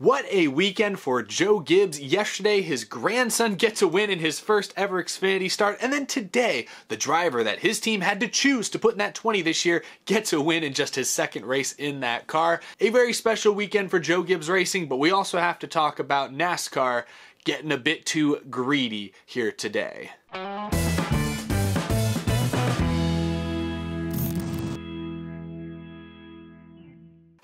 What a weekend for Joe Gibbs. Yesterday, his grandson gets a win in his first ever Xfinity start. And then today, the driver that his team had to choose to put in that 20 this year gets a win in just his second race in that car. A very special weekend for Joe Gibbs Racing, but we also have to talk about NASCAR getting a bit too greedy here today.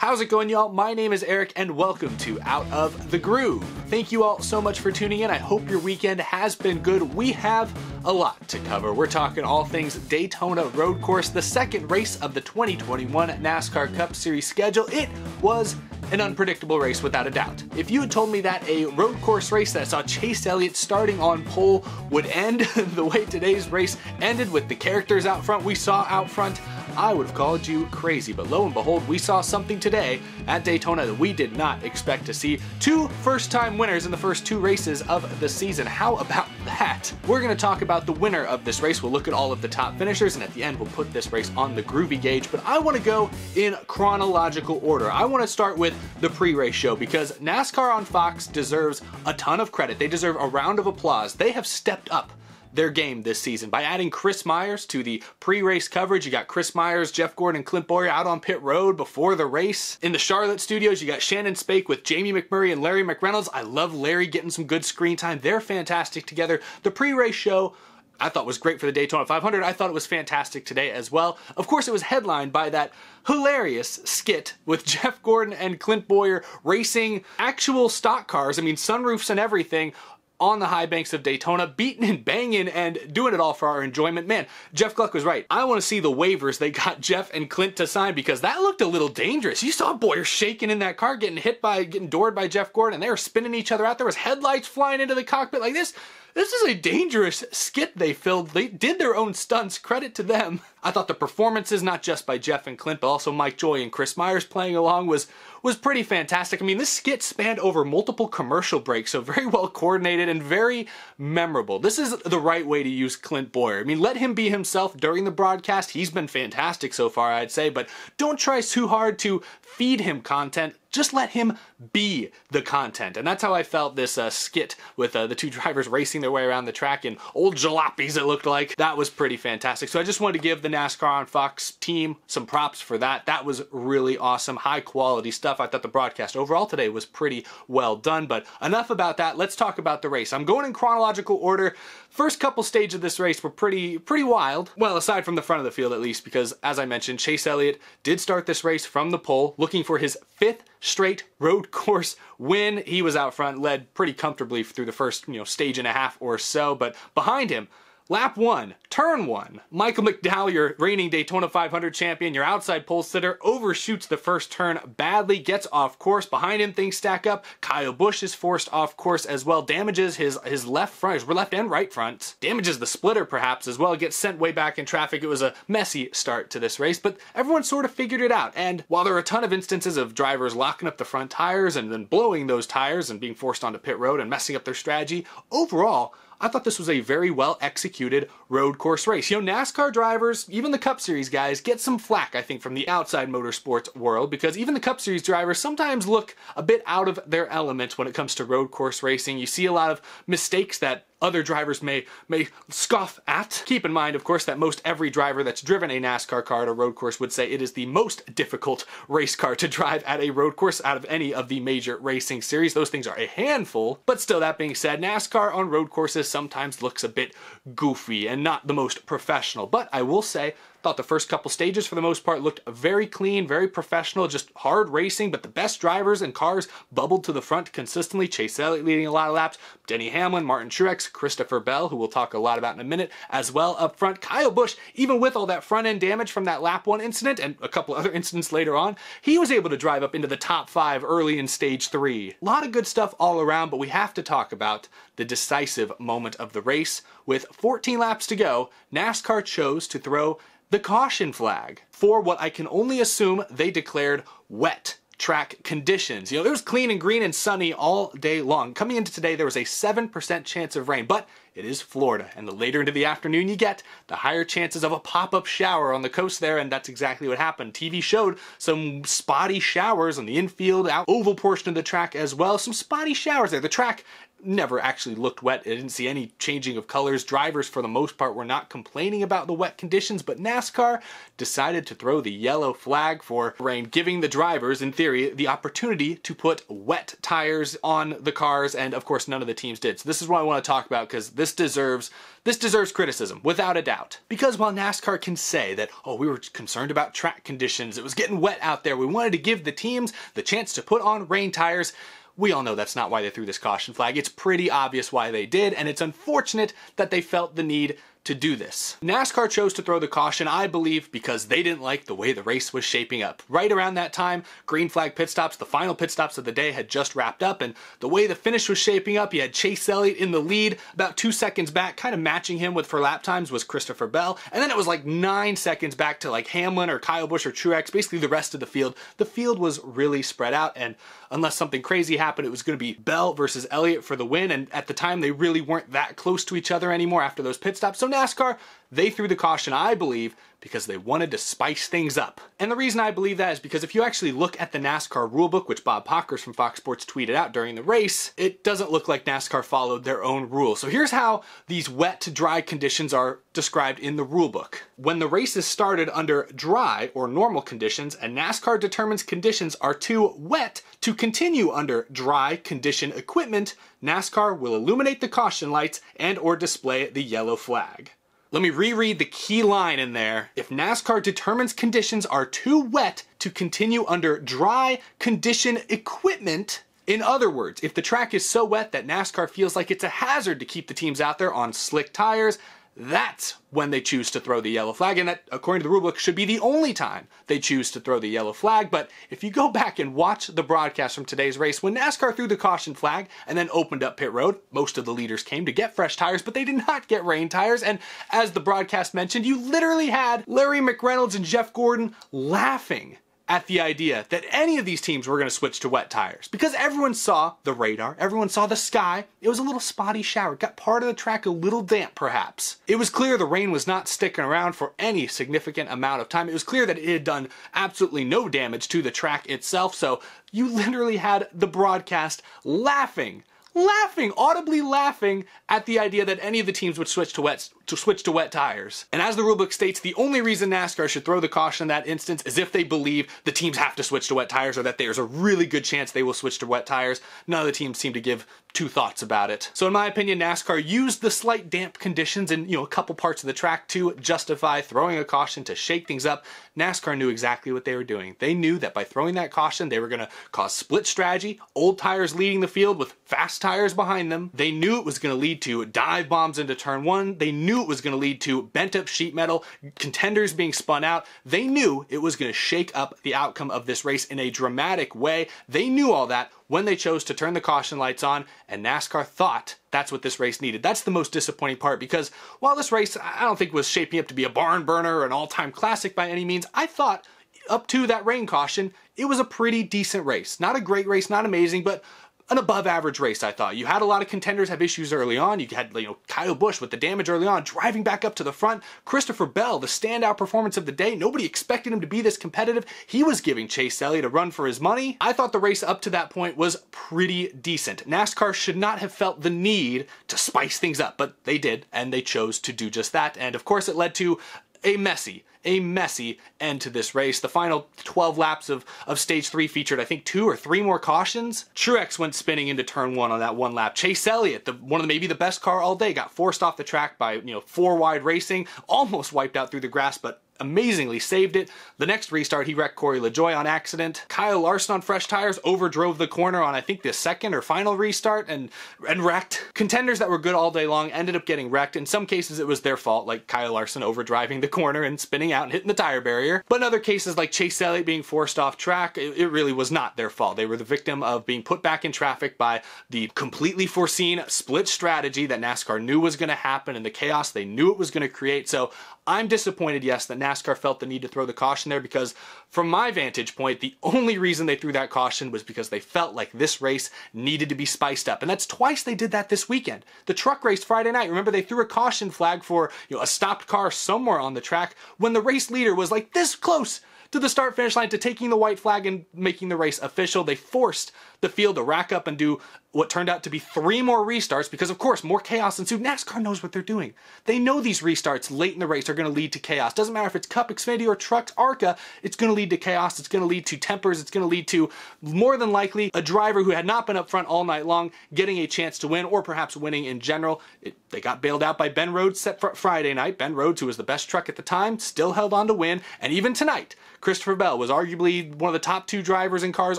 How's it going, y'all? My name is Eric, and welcome to Out of the Groove. Thank you all so much for tuning in. I hope your weekend has been good. We have a lot to cover. We're talking all things Daytona Road Course, the second race of the 2021 NASCAR Cup Series schedule. It was an unpredictable race without a doubt. If you had told me that a road course race that saw Chase Elliott starting on pole would end the way today's race ended with the characters out front we saw out front, I would have called you crazy. But lo and behold, we saw something today at Daytona that we did not expect to see. Two first time winners in the first two races of the season. How about that? We're going to talk about the winner of this race. We'll look at all of the top finishers, and at the end, we'll put this race on the groovy gauge. But I want to go in chronological order. I want to start with the pre race show because NASCAR on Fox deserves a ton of credit. They deserve a round of applause. They have stepped up their game this season. By adding Chris Myers to the pre-race coverage, you got Chris Myers, Jeff Gordon, and Clint Boyer out on pit road before the race. In the Charlotte studios, you got Shannon Spake with Jamie McMurray and Larry McReynolds. I love Larry getting some good screen time. They're fantastic together. The pre-race show, I thought was great for the Daytona 500. I thought it was fantastic today as well. Of course, it was headlined by that hilarious skit with Jeff Gordon and Clint Boyer racing actual stock cars. I mean, sunroofs and everything on the high banks of Daytona, beating and banging and doing it all for our enjoyment. Man, Jeff Gluck was right. I want to see the waivers they got Jeff and Clint to sign because that looked a little dangerous. You saw Boyer shaking in that car, getting hit by, getting doored by Jeff Gordon. They were spinning each other out. There was headlights flying into the cockpit like this. This is a dangerous skit they filled. They did their own stunts, credit to them. I thought the performances, not just by Jeff and Clint, but also Mike Joy and Chris Myers playing along was was pretty fantastic. I mean, this skit spanned over multiple commercial breaks, so very well coordinated and very memorable. This is the right way to use Clint Boyer. I mean, let him be himself during the broadcast. He's been fantastic so far, I'd say, but don't try too hard to feed him content just let him be the content. And that's how I felt this uh, skit with uh, the two drivers racing their way around the track in old jalopies, it looked like. That was pretty fantastic. So I just wanted to give the NASCAR on Fox team some props for that. That was really awesome, high quality stuff. I thought the broadcast overall today was pretty well done. But enough about that. Let's talk about the race. I'm going in chronological order. First couple stages of this race were pretty pretty wild. Well, aside from the front of the field at least, because as I mentioned, Chase Elliott did start this race from the pole, looking for his fifth straight road course win. He was out front, led pretty comfortably through the first you know stage and a half or so, but behind him. Lap one, turn one. Michael McDowell, your reigning Daytona 500 champion, your outside pole sitter, overshoots the first turn badly, gets off course. Behind him, things stack up. Kyle Busch is forced off course as well, damages his, his left front, his left and right front, damages the splitter perhaps as well, gets sent way back in traffic. It was a messy start to this race, but everyone sort of figured it out. And while there are a ton of instances of drivers locking up the front tires and then blowing those tires and being forced onto pit road and messing up their strategy, overall, I thought this was a very well executed road course course race. You know, NASCAR drivers, even the Cup Series guys, get some flack, I think, from the outside motorsports world because even the Cup Series drivers sometimes look a bit out of their element when it comes to road course racing. You see a lot of mistakes that other drivers may may scoff at. Keep in mind, of course, that most every driver that's driven a NASCAR car at a road course would say it is the most difficult race car to drive at a road course out of any of the major racing series. Those things are a handful, but still, that being said, NASCAR on road courses sometimes looks a bit goofy and not the most professional. But I will say Thought the first couple stages for the most part looked very clean, very professional, just hard racing, but the best drivers and cars bubbled to the front consistently. Chase Elliott leading a lot of laps, Denny Hamlin, Martin Truex, Christopher Bell, who we'll talk a lot about in a minute, as well up front. Kyle Busch, even with all that front end damage from that lap one incident and a couple other incidents later on, he was able to drive up into the top five early in stage three. A lot of good stuff all around, but we have to talk about the decisive moment of the race. With 14 laps to go, NASCAR chose to throw the caution flag for what I can only assume they declared wet track conditions. You know, it was clean and green and sunny all day long. Coming into today, there was a 7% chance of rain, but it is Florida, and the later into the afternoon you get, the higher chances of a pop-up shower on the coast there, and that's exactly what happened. TV showed some spotty showers on the infield, out oval portion of the track as well. Some spotty showers there. The track never actually looked wet. I didn't see any changing of colors. Drivers, for the most part, were not complaining about the wet conditions, but NASCAR decided to throw the yellow flag for rain, giving the drivers, in theory, the opportunity to put wet tires on the cars, and of course, none of the teams did. So this is what I want to talk about, because this deserves this deserves criticism, without a doubt. Because while NASCAR can say that, oh, we were concerned about track conditions, it was getting wet out there, we wanted to give the teams the chance to put on rain tires, we all know that's not why they threw this caution flag. It's pretty obvious why they did, and it's unfortunate that they felt the need to do this. NASCAR chose to throw the caution, I believe, because they didn't like the way the race was shaping up. Right around that time, green flag pit stops, the final pit stops of the day had just wrapped up, and the way the finish was shaping up, you had Chase Elliott in the lead, about two seconds back, kind of matching him with for lap times was Christopher Bell, and then it was like nine seconds back to like Hamlin or Kyle Busch or Truex, basically the rest of the field. The field was really spread out, and unless something crazy happened, it was going to be Bell versus Elliott for the win, and at the time, they really weren't that close to each other anymore after those pit stops, so NASCAR they threw the caution, I believe, because they wanted to spice things up. And the reason I believe that is because if you actually look at the NASCAR rulebook, which Bob Pockers from Fox Sports tweeted out during the race, it doesn't look like NASCAR followed their own rules. So here's how these wet to dry conditions are described in the rulebook. When the race is started under dry or normal conditions, and NASCAR determines conditions are too wet to continue under dry condition equipment, NASCAR will illuminate the caution lights and or display the yellow flag. Let me reread the key line in there. If NASCAR determines conditions are too wet to continue under dry condition equipment, in other words, if the track is so wet that NASCAR feels like it's a hazard to keep the teams out there on slick tires, that's when they choose to throw the yellow flag, and that, according to the rulebook, should be the only time they choose to throw the yellow flag. But if you go back and watch the broadcast from today's race, when NASCAR threw the caution flag and then opened up pit road, most of the leaders came to get fresh tires, but they did not get rain tires. And as the broadcast mentioned, you literally had Larry McReynolds and Jeff Gordon laughing at the idea that any of these teams were going to switch to wet tires because everyone saw the radar, everyone saw the sky. It was a little spotty shower, got part of the track a little damp perhaps. It was clear the rain was not sticking around for any significant amount of time. It was clear that it had done absolutely no damage to the track itself, so you literally had the broadcast laughing laughing, audibly laughing at the idea that any of the teams would switch to wet to switch to wet tires. And as the rulebook states, the only reason NASCAR should throw the caution in that instance is if they believe the teams have to switch to wet tires or that there's a really good chance they will switch to wet tires. None of the teams seem to give two thoughts about it. So in my opinion, NASCAR used the slight damp conditions in you know a couple parts of the track to justify throwing a caution to shake things up. NASCAR knew exactly what they were doing. They knew that by throwing that caution, they were going to cause split strategy, old tires leading the field with fast tires behind them. They knew it was going to lead to dive bombs into turn one. They knew it was going to lead to bent up sheet metal, contenders being spun out. They knew it was going to shake up the outcome of this race in a dramatic way. They knew all that when they chose to turn the caution lights on and NASCAR thought that's what this race needed. That's the most disappointing part because while this race I don't think was shaping up to be a barn burner or an all time classic by any means, I thought up to that rain caution, it was a pretty decent race. Not a great race, not amazing, but an above average race, I thought. You had a lot of contenders have issues early on. You had, you know, Kyle Busch with the damage early on, driving back up to the front. Christopher Bell, the standout performance of the day. Nobody expected him to be this competitive. He was giving Chase Elliott a run for his money. I thought the race up to that point was pretty decent. NASCAR should not have felt the need to spice things up, but they did, and they chose to do just that. And of course, it led to a messy, a messy end to this race. The final 12 laps of, of stage three featured, I think, two or three more cautions. Truex went spinning into turn one on that one lap. Chase Elliott, the, one of the, maybe the best car all day, got forced off the track by, you know, four wide racing, almost wiped out through the grass, but amazingly saved it. The next restart, he wrecked Corey LaJoy on accident. Kyle Larson on fresh tires overdrove the corner on, I think, the second or final restart and, and wrecked. Contenders that were good all day long ended up getting wrecked. In some cases, it was their fault, like Kyle Larson overdriving the corner and spinning out and hitting the tire barrier. But in other cases, like Chase Elliott being forced off track, it, it really was not their fault. They were the victim of being put back in traffic by the completely foreseen split strategy that NASCAR knew was going to happen and the chaos they knew it was going to create. So I'm disappointed, yes, that NASCAR felt the need to throw the caution there because, from my vantage point, the only reason they threw that caution was because they felt like this race needed to be spiced up. And that's twice they did that this weekend. The truck race Friday night, remember they threw a caution flag for you know, a stopped car somewhere on the track when the race leader was like this close to the start finish line to taking the white flag and making the race official. They forced the field to rack up and do what turned out to be three more restarts because, of course, more chaos ensued. NASCAR knows what they're doing. They know these restarts late in the race are going to lead to chaos. Doesn't matter if it's Cup, Xfinity, or Trucks, ARCA, it's going to lead to chaos. It's going to lead to tempers. It's going to lead to, more than likely, a driver who had not been up front all night long getting a chance to win or perhaps winning in general. It, they got bailed out by Ben Rhodes Set Friday night. Ben Rhodes, who was the best truck at the time, still held on to win. And even tonight, Christopher Bell was arguably one of the top two drivers in cars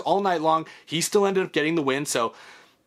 all night long. He still ended up getting the win. So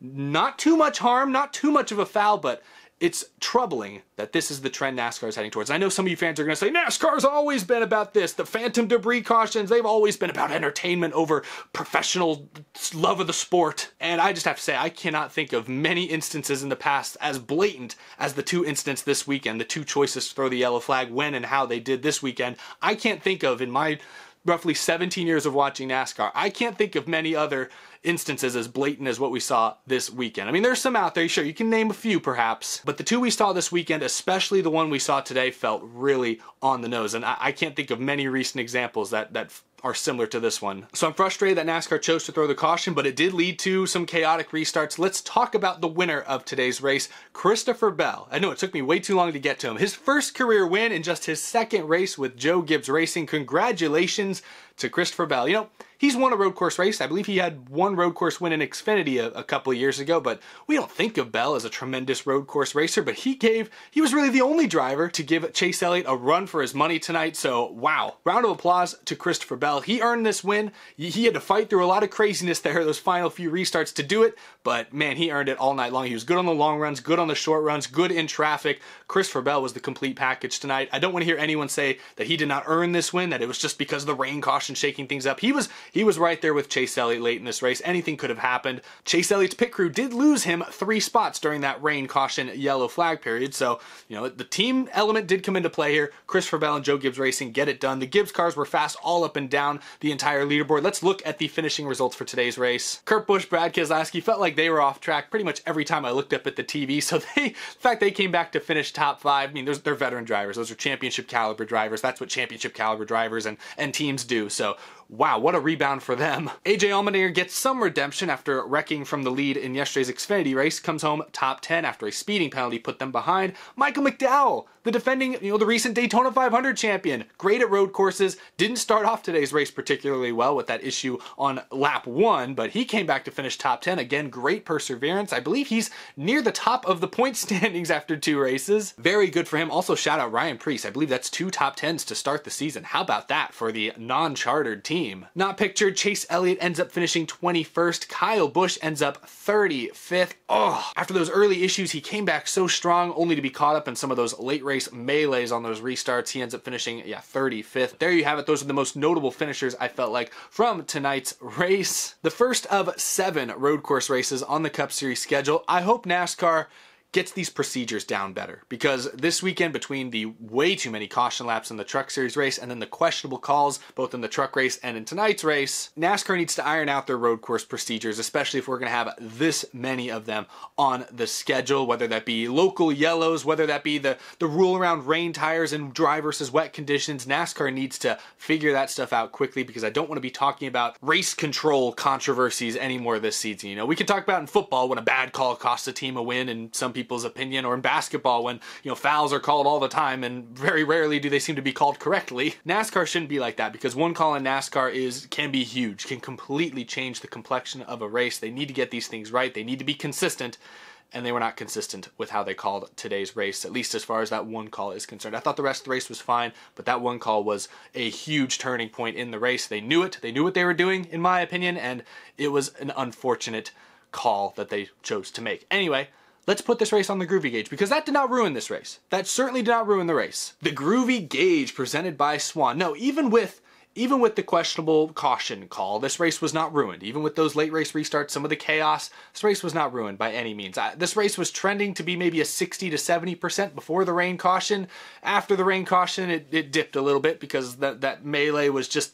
not too much harm, not too much of a foul, but it's troubling that this is the trend NASCAR is heading towards. I know some of you fans are going to say, NASCAR's always been about this. The phantom debris cautions, they've always been about entertainment over professional love of the sport. And I just have to say, I cannot think of many instances in the past as blatant as the two incidents this weekend, the two choices to throw the yellow flag, when and how they did this weekend. I can't think of in my roughly 17 years of watching NASCAR, I can't think of many other instances as blatant as what we saw this weekend. I mean, there's some out there, sure, you can name a few perhaps, but the two we saw this weekend, especially the one we saw today, felt really on the nose. And I, I can't think of many recent examples that, that are similar to this one. So I'm frustrated that NASCAR chose to throw the caution, but it did lead to some chaotic restarts. Let's talk about the winner of today's race, Christopher Bell. I know it took me way too long to get to him. His first career win in just his second race with Joe Gibbs Racing. Congratulations to Christopher Bell. You know, he's won a road course race. I believe he had one road course win in Xfinity a, a couple years ago, but we don't think of Bell as a tremendous road course racer, but he gave, he was really the only driver to give Chase Elliott a run for his money tonight. So, wow. Round of applause to Christopher Bell. He earned this win. He had to fight through a lot of craziness there, those final few restarts to do it, but man, he earned it all night long. He was good on the long runs, good on the short runs, good in traffic. Christopher Bell was the complete package tonight. I don't want to hear anyone say that he did not earn this win, that it was just because of the rain caution shaking things up. He was he was right there with Chase Elliott late in this race. Anything could have happened. Chase Elliott's pit crew did lose him three spots during that rain caution yellow flag period. So you know the team element did come into play here. Christopher Bell and Joe Gibbs Racing get it done. The Gibbs cars were fast all up and down the entire leaderboard. Let's look at the finishing results for today's race. Kurt Busch, Brad Keselowski felt like they were off track pretty much every time I looked up at the TV. So they, in fact, they came back to finish top five. I mean, they're veteran drivers. Those are championship caliber drivers. That's what championship caliber drivers and, and teams do. So Wow, what a rebound for them. AJ Allmendinger gets some redemption after wrecking from the lead in yesterday's Xfinity race, comes home top 10 after a speeding penalty put them behind. Michael McDowell, the defending, you know, the recent Daytona 500 champion, great at road courses, didn't start off today's race particularly well with that issue on lap one, but he came back to finish top 10. Again, great perseverance. I believe he's near the top of the point standings after two races. Very good for him. Also, shout out Ryan Priest. I believe that's two top 10s to start the season. How about that for the non-chartered team? team. Not pictured, Chase Elliott ends up finishing 21st. Kyle Busch ends up 35th. Oh, after those early issues, he came back so strong only to be caught up in some of those late race melees on those restarts. He ends up finishing, yeah, 35th. There you have it. Those are the most notable finishers I felt like from tonight's race. The first of seven road course races on the Cup Series schedule. I hope NASCAR gets these procedures down better because this weekend between the way too many caution laps in the truck series race and then the questionable calls both in the truck race and in tonight's race nascar needs to iron out their road course procedures especially if we're going to have this many of them on the schedule whether that be local yellows whether that be the the rule around rain tires and dry versus wet conditions nascar needs to figure that stuff out quickly because i don't want to be talking about race control controversies anymore this season you know we can talk about in football when a bad call costs a team a win and some people people's opinion or in basketball when, you know, fouls are called all the time and very rarely do they seem to be called correctly. NASCAR shouldn't be like that because one call in NASCAR is can be huge, can completely change the complexion of a race. They need to get these things right. They need to be consistent and they were not consistent with how they called today's race, at least as far as that one call is concerned. I thought the rest of the race was fine, but that one call was a huge turning point in the race. They knew it, they knew what they were doing, in my opinion, and it was an unfortunate call that they chose to make. Anyway, let's put this race on the groovy gauge because that did not ruin this race. That certainly did not ruin the race. The groovy gauge presented by Swan. No, even with even with the questionable caution call, this race was not ruined. Even with those late race restarts, some of the chaos, this race was not ruined by any means. I, this race was trending to be maybe a 60 to 70% before the rain caution. After the rain caution, it, it dipped a little bit because that, that melee was just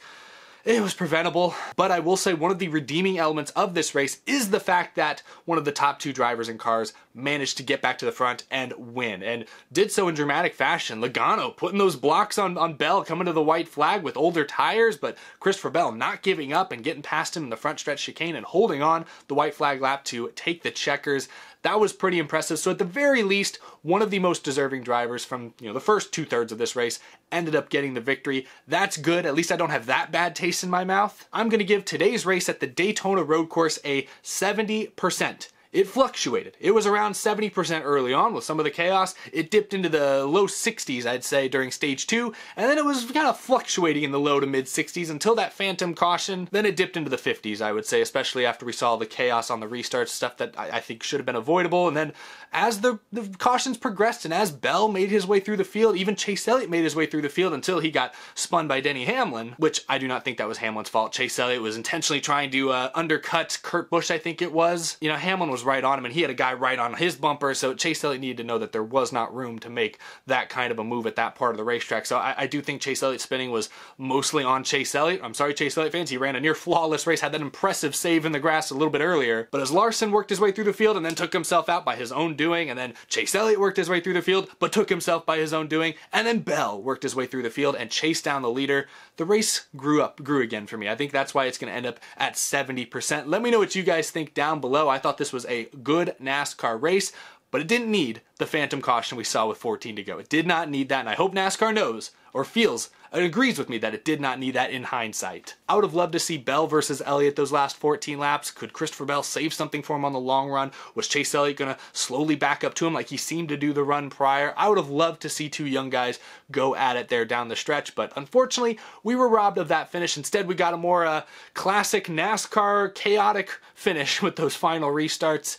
it was preventable, but I will say one of the redeeming elements of this race is the fact that one of the top two drivers in cars managed to get back to the front and win, and did so in dramatic fashion. Logano putting those blocks on, on Bell, coming to the white flag with older tires, but Christopher Bell not giving up and getting past him in the front stretch chicane and holding on the white flag lap to take the checkers. That was pretty impressive. So at the very least, one of the most deserving drivers from you know the first two thirds of this race ended up getting the victory. That's good. At least I don't have that bad taste in my mouth. I'm going to give today's race at the Daytona Road Course a 70% it fluctuated. It was around 70% early on with some of the chaos. It dipped into the low 60s, I'd say, during stage two, and then it was kind of fluctuating in the low to mid 60s until that phantom caution. Then it dipped into the 50s, I would say, especially after we saw the chaos on the restarts, stuff that I, I think should have been avoidable. And then as the, the cautions progressed and as Bell made his way through the field, even Chase Elliott made his way through the field until he got spun by Denny Hamlin, which I do not think that was Hamlin's fault. Chase Elliott was intentionally trying to uh, undercut Kurt Busch, I think it was. You know, Hamlin was was right on him and he had a guy right on his bumper. So Chase Elliott needed to know that there was not room to make that kind of a move at that part of the racetrack. So I, I do think Chase Elliott spinning was mostly on Chase Elliott. I'm sorry, Chase Elliott fans. He ran a near flawless race, had that impressive save in the grass a little bit earlier. But as Larson worked his way through the field and then took himself out by his own doing, and then Chase Elliott worked his way through the field but took himself by his own doing, and then Bell worked his way through the field and chased down the leader, the race grew up, grew again for me. I think that's why it's going to end up at 70%. Let me know what you guys think down below. I thought this was a good NASCAR race. But it didn't need the phantom caution we saw with 14 to go. It did not need that, and I hope NASCAR knows or feels and agrees with me that it did not need that in hindsight. I would have loved to see Bell versus Elliott those last 14 laps. Could Christopher Bell save something for him on the long run? Was Chase Elliott going to slowly back up to him like he seemed to do the run prior? I would have loved to see two young guys go at it there down the stretch, but unfortunately, we were robbed of that finish. Instead, we got a more uh, classic NASCAR chaotic finish with those final restarts.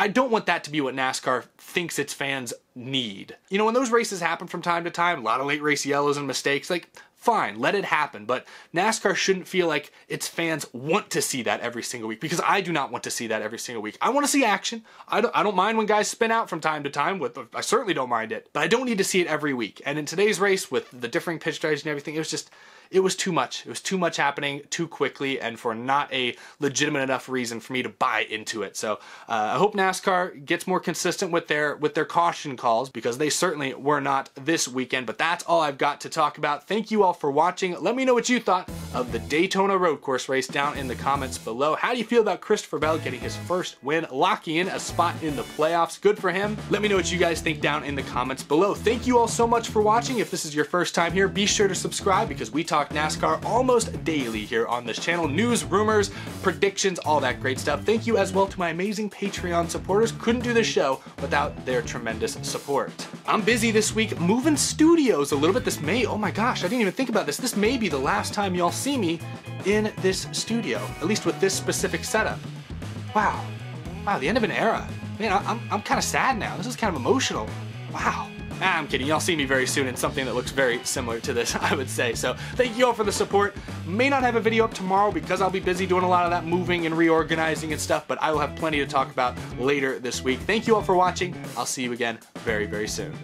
I don't want that to be what NASCAR thinks its fans need. You know, when those races happen from time to time, a lot of late race yellows and mistakes, like fine, let it happen. But NASCAR shouldn't feel like its fans want to see that every single week because I do not want to see that every single week. I want to see action. I don't, I don't mind when guys spin out from time to time. With I certainly don't mind it, but I don't need to see it every week. And in today's race, with the differing pitch strategies and everything, it was just it was too much. It was too much happening too quickly and for not a legitimate enough reason for me to buy into it. So uh, I hope NASCAR gets more consistent with their with their caution calls because they certainly were not this weekend. But that's all I've got to talk about. Thank you all all for watching. Let me know what you thought of the Daytona Road Course race down in the comments below. How do you feel about Christopher Bell getting his first win, locking in a spot in the playoffs? Good for him. Let me know what you guys think down in the comments below. Thank you all so much for watching. If this is your first time here, be sure to subscribe because we talk NASCAR almost daily here on this channel. News, rumors, predictions, all that great stuff. Thank you as well to my amazing Patreon supporters. Couldn't do this show without their tremendous support. I'm busy this week moving studios a little bit. This May, oh my gosh, I didn't even think about this, this may be the last time y'all see me in this studio, at least with this specific setup. Wow. Wow, the end of an era. Man, I'm, I'm kind of sad now. This is kind of emotional. Wow. Ah, I'm kidding, y'all see me very soon in something that looks very similar to this, I would say. So thank you all for the support. May not have a video up tomorrow because I'll be busy doing a lot of that moving and reorganizing and stuff, but I will have plenty to talk about later this week. Thank you all for watching. I'll see you again very, very soon.